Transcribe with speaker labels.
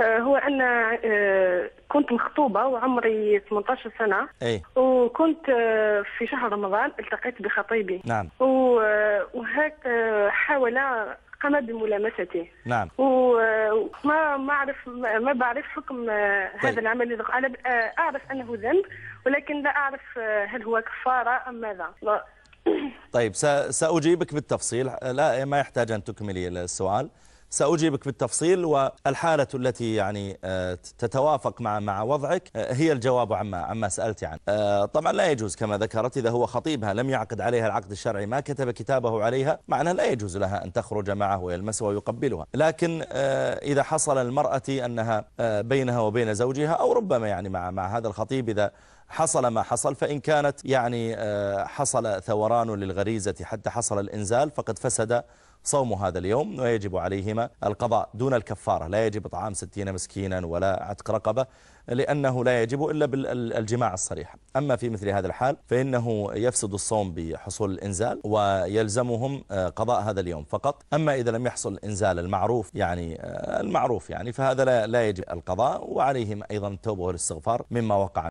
Speaker 1: آه، هو انا آه، كنت مخطوبه وعمري 18 سنه أي. وكنت آه، في شهر رمضان التقيت بخطيبي نعم وهاك حاول قام بملامستي نعم وما ما اعرف ما بعرف حكم طيب. هذا العمل انا اعرف انه ذنب ولكن لا اعرف هل هو كفاره ام ماذا
Speaker 2: طيب ساجيبك بالتفصيل لا ما يحتاج ان تكملي السؤال سأجيبك بالتفصيل والحالة التي يعني آه، تتوافق مع مع وضعك آه، هي الجواب عما عما سألت عنه آه، طبعا لا يجوز كما ذكرت إذا هو خطيبها لم يعقد عليها العقد الشرعي ما كتب كتابه عليها معنى لا يجوز لها أن تخرج معه ويلمسها ويقبلها لكن إذا حصل المرأة أنها بينها وبين زوجها أو ربما يعني مع مع هذا الخطيب إذا حصل ما حصل فإن كانت يعني حصل ثوران للغريزة حتى حصل الإنزال فقد فسد صوم هذا اليوم ويجب عليهما القضاء دون الكفارة لا يجب طعام ستين مسكينا ولا عتق رقبة لأنه لا يجب إلا بالجماع الصريح أما في مثل هذا الحال فإنه يفسد الصوم بحصول الإنزال ويلزمهم آه، قضاء هذا اليوم فقط أما إذا لم يحصل الإنزال المعروف يعني آه، المعروف يعني فهذا لا يجب القضاء وعليهم أيضا التوبة والاستغفار مما وقع